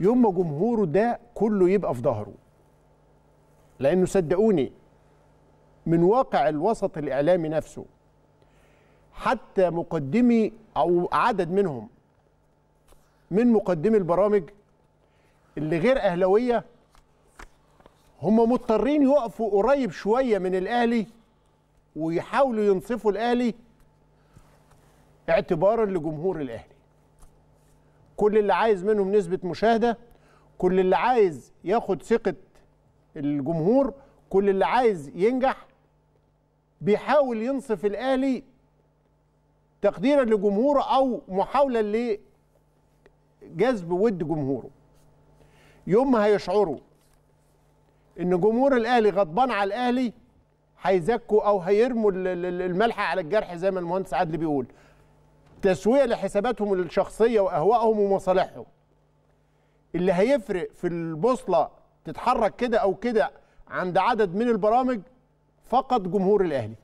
يوم ما جمهوره ده كله يبقى في ظهره لانه صدقوني من واقع الوسط الاعلامي نفسه حتى مقدمي او عدد منهم من مقدمي البرامج اللي غير اهلاويه هم مضطرين يقفوا قريب شويه من الاهلي ويحاولوا ينصفوا الاهلي اعتبارا لجمهور الاهلي كل اللي عايز منهم نسبة مشاهدة كل اللي عايز ياخد ثقة الجمهور كل اللي عايز ينجح بيحاول ينصف الآلي تقديرا لجمهوره أو محاولة لجذب ود جمهوره يوم ما هيشعروا إن جمهور الأهلي غضبان على الأهلي هيزكوا أو هيرموا الملح على الجرح زي ما المهندس عادل بيقول تسوية لحساباتهم الشخصية وأهوائهم ومصالحهم اللي هيفرق في البوصلة تتحرك كده أو كده عند عدد من البرامج فقط جمهور الأهلي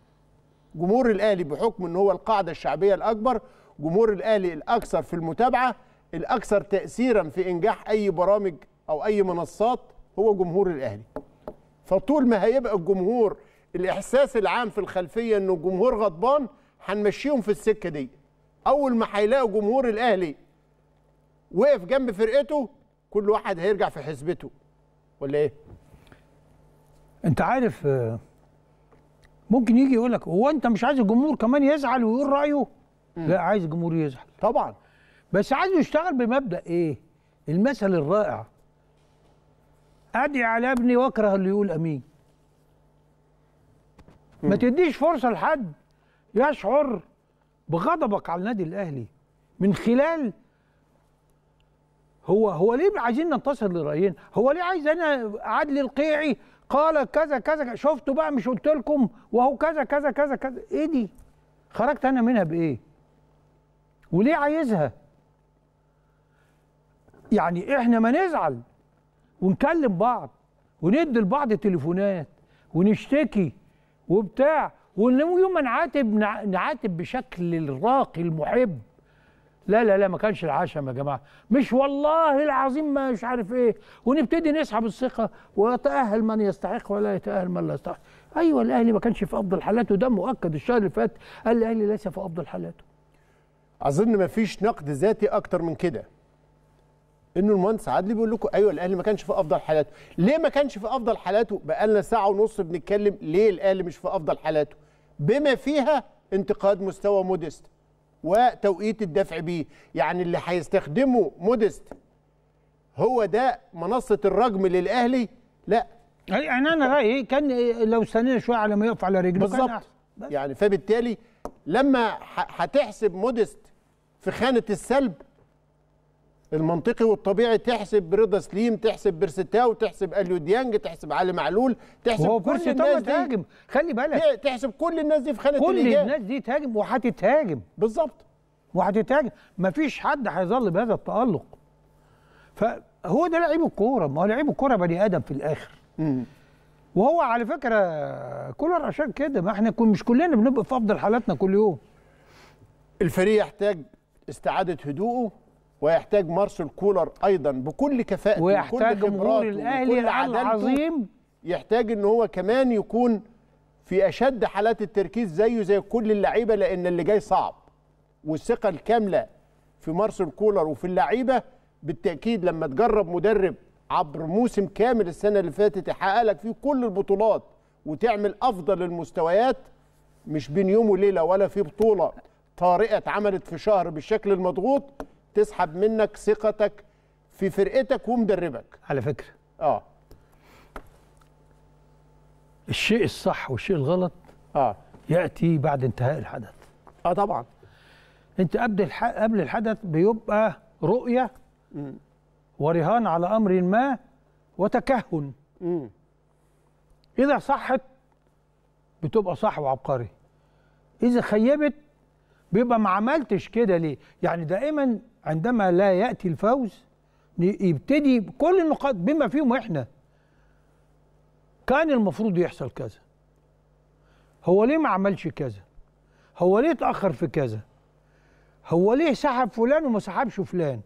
جمهور الأهلي بحكم ان هو القاعدة الشعبية الأكبر جمهور الأهلي الأكثر في المتابعة الأكثر تأثيرا في إنجاح أي برامج أو أي منصات هو جمهور الأهلي فطول ما هيبقى الجمهور الإحساس العام في الخلفية أنه الجمهور غضبان هنمشيهم في السكة دي اول ما هيلاقوا جمهور الاهلي وقف جنب فرقته كل واحد هيرجع في حسبته ولا ايه انت عارف آه، ممكن يجي يقول لك هو انت مش عايز الجمهور كمان يزعل ويقول رايه م. لا عايز الجمهور يزعل طبعا بس عايزه يشتغل بمبدا ايه المثل الرائع ادعي على ابني واكره اللي يقول امين ما تديش فرصه لحد يشعر بغضبك على النادي الاهلي من خلال هو هو ليه عايزين ننتصر لرايين هو ليه عايز انا عدلي القيعي قال كذا كذا شفتوا بقى مش قلت لكم وهو كذا كذا كذا كذا ايه دي خرجت انا منها بايه وليه عايزها يعني احنا ما نزعل ونكلم بعض وندي لبعض تليفونات ونشتكي وبتاع ويوم ما نعاتب نعاتب بشكل الراقي المحب لا لا لا ما كانش العشم يا جماعه مش والله العظيم ما مش عارف ايه ونبتدي نسحب الثقه ويتاهل من يستحق ولا يتاهل من لا يستحق ايوه الاهلي ما كانش في افضل حالاته وده مؤكد الشهر اللي فات قال الاهلي ليس في افضل حالاته اظن ما فيش نقد ذاتي اكتر من كده انه المهندس عادلي بيقول لكم ايوه الاهلي ما كانش في افضل حالاته ليه ما كانش في افضل حالاته بقالنا ساعه ونص بنتكلم ليه الاهلي مش في افضل حالاته بما فيها انتقاد مستوى موديست وتوقيت الدفع بيه يعني اللي هيستخدمه موديست هو ده منصه الرجم للاهلي لا يعني انا رايي كان لو استنينا شويه على ما يقف على رجله بالظبط يعني فبالتالي لما هتحسب موديست في خانه السلب المنطقي والطبيعي تحسب رضا سليم تحسب بيرستاو تحسب اليو ديانج تحسب علي معلول تحسب كل الناس دي تهاجم خلي بالك تحسب كل الناس دي في خانه كل الإجابة. الناس دي تهاجم وهتتهاجم بالظبط وهتتهاجم مفيش حد هيظل بهذا التالق فهو ده لعيب الكوره ما هو لعيب الكوره بني ادم في الاخر م. وهو على فكره كولر عشان كده ما احنا مش كلنا بنبقى في افضل حالاتنا كل يوم الفريق يحتاج استعاده هدوءه ويحتاج مارسيل كولر ايضا بكل كفاءته ويحتاج بكل جمهور الاهلي العظيم يحتاج ان هو كمان يكون في اشد حالات التركيز زيه زي كل اللعيبه لان اللي جاي صعب والثقه الكامله في مارسيل كولر وفي اللعيبه بالتاكيد لما تجرب مدرب عبر موسم كامل السنه اللي فاتت يحقق لك فيه كل البطولات وتعمل افضل المستويات مش بين يوم وليله ولا في بطوله طارئه اتعملت في شهر بالشكل المضغوط تسحب منك ثقتك في فرقتك ومدربك على فكره اه الشيء الصح والشيء الغلط اه ياتي بعد انتهاء الحدث اه طبعا انت قبل قبل الحدث بيبقى رؤيه م. ورهان على امر ما وتكهن م. اذا صحت بتبقى صح وعبقري اذا خيبت بيبقى ما عملتش كده ليه يعني دائما عندما لا ياتي الفوز يبتدي كل النقاط بما فيهم احنا كان المفروض يحصل كذا هو ليه ما عملش كذا هو ليه اتاخر في كذا هو ليه سحب فلان وما سحبش فلان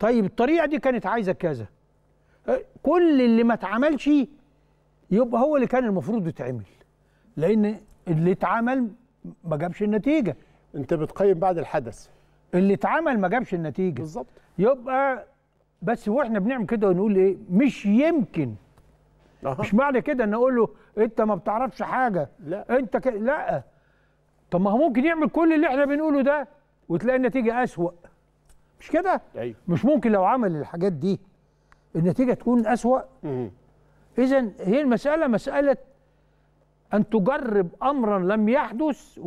طيب الطريقه دي كانت عايزه كذا أه، كل اللي ما اتعملش يبقى هو اللي كان المفروض يتعمل لان اللي اتعمل ما جابش النتيجه انت بتقيم بعد الحدث اللي اتعمل ما جابش النتيجه بالظبط يبقى بس واحنا بنعمل كده ونقول ايه مش يمكن أه. مش معنى كده ان اقول له انت ما بتعرفش حاجه لا انت ك... لا طب ما هو ممكن يعمل كل اللي احنا بنقوله ده وتلاقي النتيجه اسوأ مش كده أيوه. مش ممكن لو عمل الحاجات دي النتيجه تكون اسوأ اذا هي المساله مساله أن تجرب أمرا لم يحدث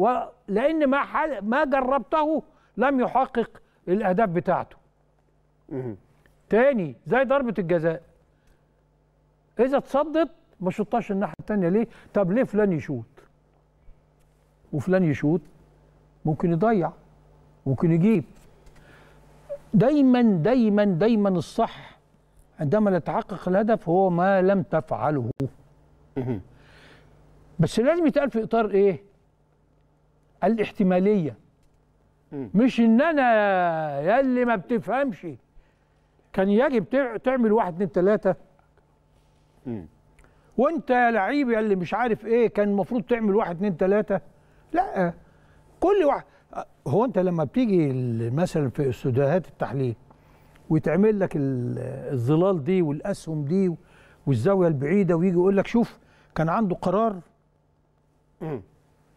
لأن ما ما جربته لم يحقق الأهداف بتاعته. تاني زي ضربة الجزاء. إذا اتصدت ما شطاش الناحية التانية ليه؟ طب ليه فلان يشوط؟ وفلان يشوط ممكن يضيع ممكن يجيب. دايما دايما دايما الصح عندما لا يتحقق الهدف هو ما لم تفعله. بس لازم يتقال في اطار ايه الاحتماليه مش ان انا يا اللي ما بتفهمش كان يجب تعمل واحد اتنين تلاته وانت يا لعيب يا اللي مش عارف ايه كان المفروض تعمل واحد اتنين تلاته لا كل واحد هو انت لما بتيجي مثلا في استوديوهات التحليل ويتعمل لك الظلال دي والاسهم دي والزاويه البعيده ويجي يقول لك شوف كان عنده قرار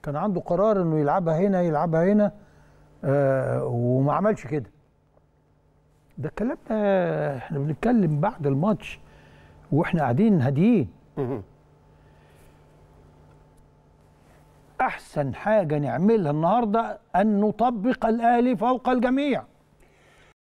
كان عنده قرار انه يلعبها هنا يلعبها هنا آه وما عملش كده ده الكلام ده احنا بنتكلم بعد الماتش واحنا قاعدين هاديين احسن حاجه نعملها النهارده ان نطبق الاهلي فوق الجميع